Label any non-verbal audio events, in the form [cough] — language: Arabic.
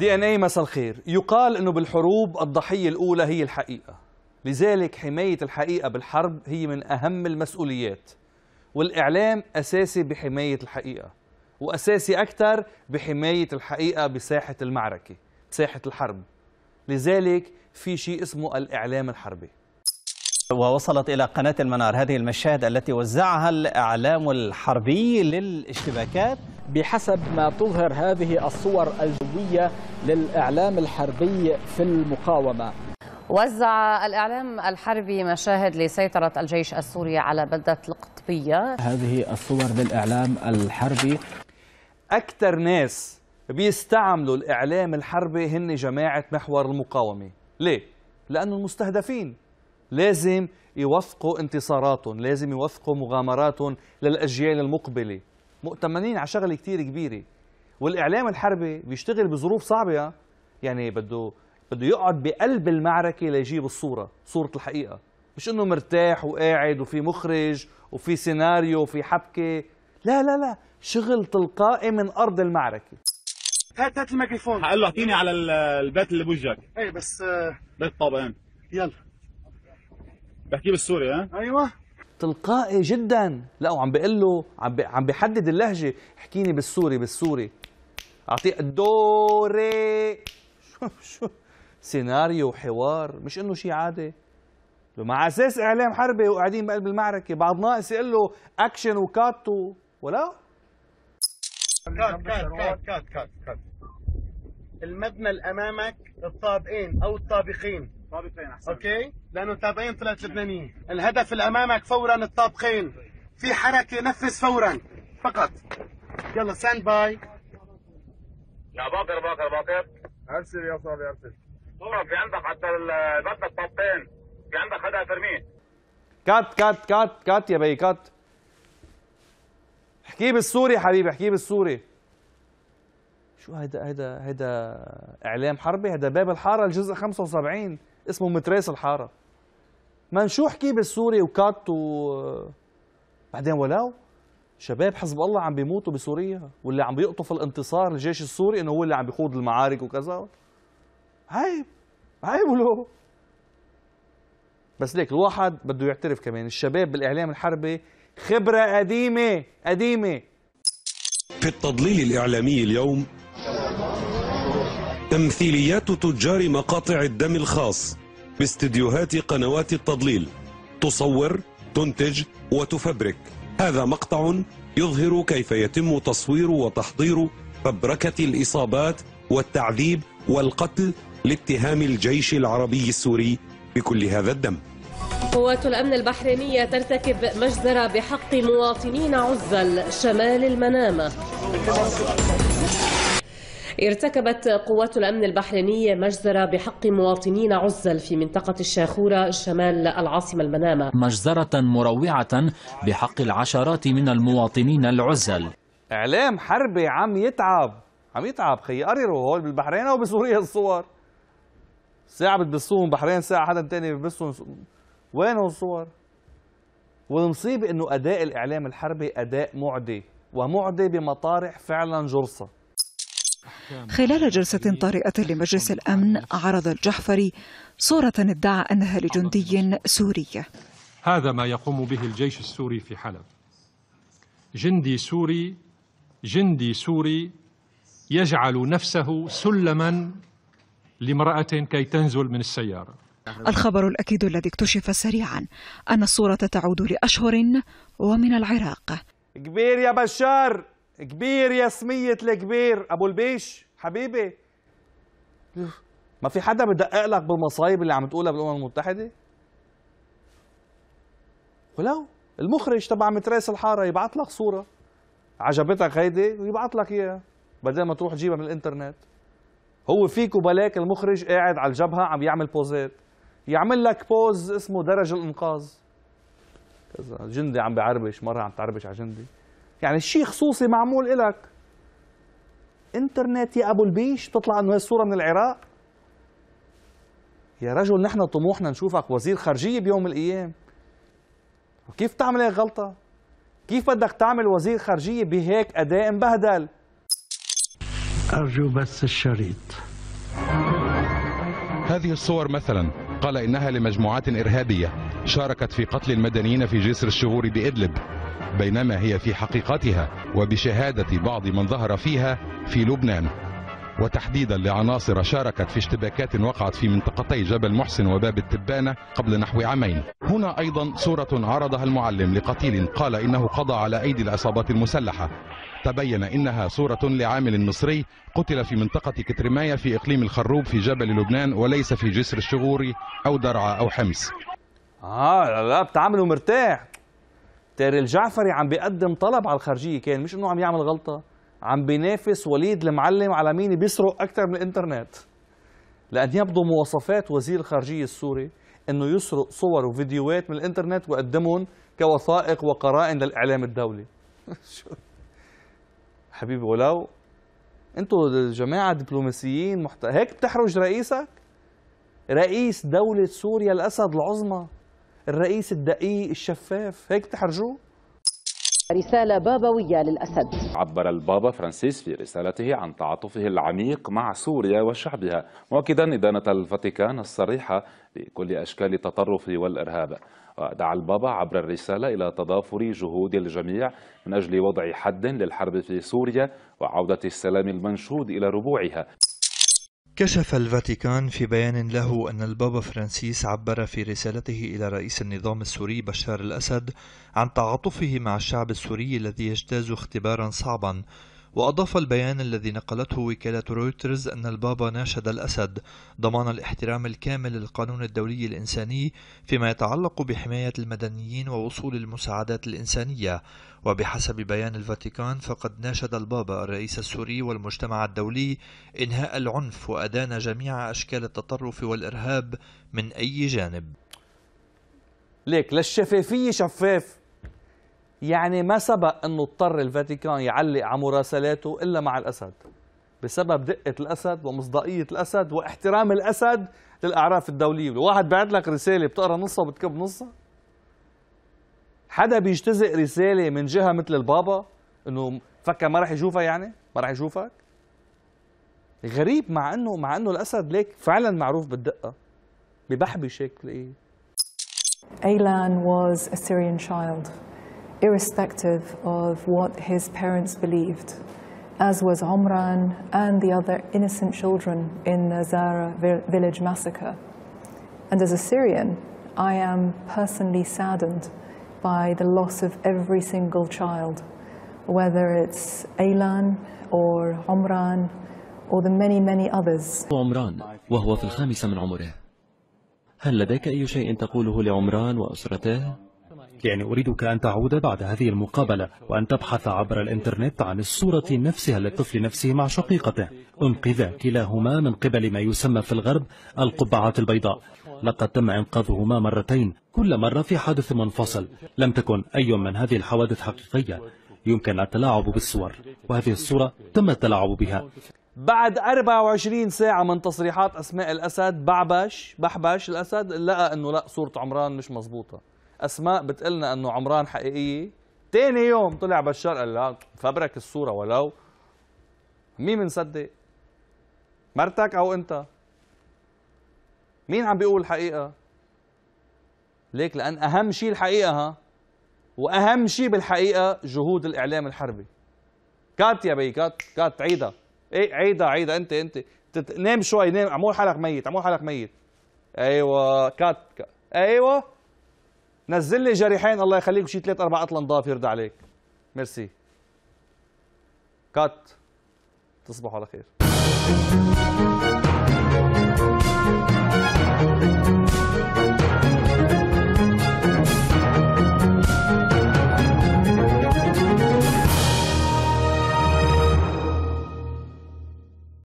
دي ان اي مساء الخير يقال انه بالحروب الضحيه الاولى هي الحقيقه لذلك حمايه الحقيقه بالحرب هي من اهم المسؤوليات والاعلام اساسي بحمايه الحقيقه واساسي اكثر بحمايه الحقيقه بساحه المعركه بساحه الحرب لذلك في شيء اسمه الاعلام الحربي ووصلت إلى قناة المنار هذه المشاهد التي وزعها الإعلام الحربي للاشتباكات بحسب ما تظهر هذه الصور الجوية للإعلام الحربي في المقاومة وزع الإعلام الحربي مشاهد لسيطرة الجيش السوري على بلدة القطبية هذه الصور للإعلام الحربي أكثر ناس بيستعملوا الإعلام الحربي هن جماعة محور المقاومة ليه؟ لأنه المستهدفين لازم يوثقوا انتصاراتهم لازم يوثقوا مغامراتهم للأجيال المقبلة مؤتمنين على شغله كثير كبيره والاعلام الحربي بيشتغل بظروف صعبه يعني بده بده يقعد بقلب المعركه ليجيب الصوره صوره الحقيقه مش انه مرتاح وقاعد وفي مخرج وفي سيناريو وفي حبكه لا لا لا شغل تلقائي من ارض المعركه هات هات الميكروفون هقول له اعطيني على البيت اللي بوجهك ايه بس آه، بيت طابقين يلا بحكي بالسوري ها ايوه تلقائي جدا لا وعم بقول له عم عم بحدد اللهجه احكيني بالسوري بالسوري اعطيه دوري شو شو سيناريو وحوار مش انه شيء عادي مع اساس اعلام حربي وقاعدين بقلب المعركه بعض ناقص يقول له اكشن وكات ولا كات كات كات كات كات المبنى الامامك الطابقين او الطابقين طابقين احسن اوكي لانه تابعين ثلاث لبنانيين الهدف اللي امامك فورا الطابقين في حركه نفذ فورا فقط يلا ساند باي يا باكر باكر باكر ارسل يا صاحبي ارسل صورة في عندك حتى البدله الطابقين في عندك هدف ترميه كات كات كات كات يا بي كات احكي بالسوري حبيبي احكي بالسوري شو هيدا هيدا هيدا اعلام حربي هيدا باب الحاره الجزء 75 اسمه متراس الحاره من شو حكي بالسوري وكات و بعدين ولو شباب حزب الله عم بيموتوا بسوريا واللي عم بيقطف الانتصار الجيش السوري انه هو اللي عم بيخوض المعارك وكذا عيب عيب ولو بس ليك الواحد بده يعترف كمان الشباب بالاعلام الحربي خبره قديمه قديمه في التضليل الاعلامي اليوم تمثيليات تجار مقاطع الدم الخاص باستديوهات قنوات التضليل تصور تنتج وتفبرك هذا مقطع يظهر كيف يتم تصوير وتحضير فبركة الإصابات والتعذيب والقتل لاتهام الجيش العربي السوري بكل هذا الدم قوات الأمن البحرينية ترتكب مجزرة بحق مواطنين عزل شمال المنامة ارتكبت قوات الأمن البحرينية مجزرة بحق مواطنين عزل في منطقة الشاخورة شمال العاصمة المنامة مجزرة مروعة بحق العشرات من المواطنين العزل إعلام حربي عم يتعب عم يتعب خي قرروا هول بالبحرين أو بسوريا الصور ساعة بتبصوهم بحرين ساعة حدا تاني ببصهم وين هالصور؟ والمصيبة انه اداء الاعلام الحربي اداء معدي ومعدي بمطارح فعلا جرصه خلال جلسة طارئة لمجلس الأمن عرض الجحفري صورة ادعى أنها لجندي سوري هذا ما يقوم به الجيش السوري في حلب جندي سوري جندي سوري يجعل نفسه سلما لامرأة كي تنزل من السيارة الخبر الأكيد الذي اكتشف سريعا أن الصورة تعود لأشهر ومن العراق كبير يا بشار كبير يا سمية الكبير ابو البيش حبيبي ما في حدا بدقق لك بالمصايب اللي عم تقولها بالامم المتحده ولو المخرج تبع متراس الحاره يبعث لك صوره عجبتك هيدي ويبعث لك اياها بدل ما تروح تجيبها من الانترنت هو فيك وبلاك المخرج قاعد على الجبهه عم يعمل بوزات يعمل لك بوز اسمه درج الانقاذ كذا جندي عم بعربش مره عم تعربش على جندي يعني شيء خصوصي معمول إلك انترنت يا ابو البيش تطلع انه الصوره من العراق يا رجل نحن طموحنا نشوفك وزير خارجيه بيوم من الايام وكيف تعمل هيك غلطه كيف بدك تعمل وزير خارجيه بهيك اداء مبهدل ارجو بس الشريط هذه الصور مثلا قال انها لمجموعات ارهابيه شاركت في قتل المدنيين في جسر الشهور بادلب بينما هي في حقيقتها وبشهادة بعض من ظهر فيها في لبنان وتحديدا لعناصر شاركت في اشتباكات وقعت في منطقتي جبل محسن وباب التبانة قبل نحو عامين هنا أيضا صورة عرضها المعلم لقتيل قال إنه قضى على أيدي العصابات المسلحة تبين إنها صورة لعامل مصري قتل في منطقة كترماية في إقليم الخروب في جبل لبنان وليس في جسر الشغوري أو درعا أو حمص آه لا بتعامله مرتاح تير الجعفري عم بيقدم طلب على الخارجيه كان مش انه عم يعمل غلطه عم بينافس وليد المعلم على مين بيسرق اكثر من الانترنت لان يبدو مواصفات وزير الخارجيه السوري انه يسرق صور وفيديوهات من الانترنت ويقدمهم كوثائق وقرائن للاعلام الدولي [laughs] حبيبي ولو انتوا الجماعه دبلوماسيين محت... هيك بتحرج رئيسك رئيس دولة سوريا الأسد العظمى الرئيس الدقيق الشفاف هيك تحرجوه رسالة بابوية للأسد عبر البابا فرانسيس في رسالته عن تعاطفه العميق مع سوريا وشعبها مؤكدا إدانة الفاتيكان الصريحة لكل أشكال التطرف والإرهاب ودعا البابا عبر الرسالة إلى تضافر جهود الجميع من أجل وضع حد للحرب في سوريا وعودة السلام المنشود إلى ربوعها كشف الفاتيكان في بيان له أن البابا فرانسيس عبر في رسالته إلى رئيس النظام السوري بشار الأسد عن تعاطفه مع الشعب السوري الذي يجتاز اختبارا صعبا وأضاف البيان الذي نقلته وكالة رويترز أن البابا ناشد الأسد ضمان الاحترام الكامل للقانون الدولي الإنساني فيما يتعلق بحماية المدنيين ووصول المساعدات الإنسانية وبحسب بيان الفاتيكان فقد ناشد البابا الرئيس السوري والمجتمع الدولي إنهاء العنف وأدان جميع أشكال التطرف والإرهاب من أي جانب ليك للشفافية شفاف يعني ما سبق انه اضطر الفاتيكان يعلق على مراسلاته الا مع الاسد بسبب دقه الاسد ومصداقيه الاسد واحترام الاسد للاعراف الدوليه، واحد بعت لك رساله بتقرا نصها وبتكب نصها حدا بيجتزئ رساله من جهه مثل البابا انه فكر ما راح يشوفها يعني؟ ما راح يشوفك؟ غريب مع انه مع انه الاسد ليك فعلا معروف بالدقه ببحبش هيك تلاقيه Aylan was a Syrian child irrespective of what his parents believed, as was Omran and the other innocent children in the Zara village massacre. And as a Syrian, I am personally saddened by the loss of every single child, whether it's Aylan or Omran or the many, many others. Omran, وهو في الخامسة من عمره. هل لديك أي شيء تقوله لعمران وأسرته؟ لأني يعني أريدك أن تعود بعد هذه المقابلة وأن تبحث عبر الإنترنت عن الصورة نفسها للطفل نفسه مع شقيقته أنقذا كلاهما من قبل ما يسمى في الغرب القبعات البيضاء لقد تم إنقاذهما مرتين كل مرة في حادث منفصل لم تكن أي من هذه الحوادث حقيقية يمكن التلاعب بالصور وهذه الصورة تم التلاعب بها بعد 24 ساعة من تصريحات أسماء الأسد بعبش بحبش الأسد لقى أنه لا صورة عمران مش مزبوطة اسماء بتقلنا انه عمران حقيقيه تاني يوم طلع بشار قال لا فبرك الصوره ولو مين منصدق مرتك او انت مين عم بيقول الحقيقه ليك لان اهم شيء الحقيقه ها واهم شيء بالحقيقه جهود الاعلام الحربي كات يا بي كات كات عيدها ايه عيدها عيدها انت انت نام شوي نام عمول حالك ميت عمول حالك ميت ايوه كات, كات. ايوه نزل لي جريحين الله يخليك شي ثلاث اربع اطلن ضاف يرد عليك ميرسي كات تصبحوا على خير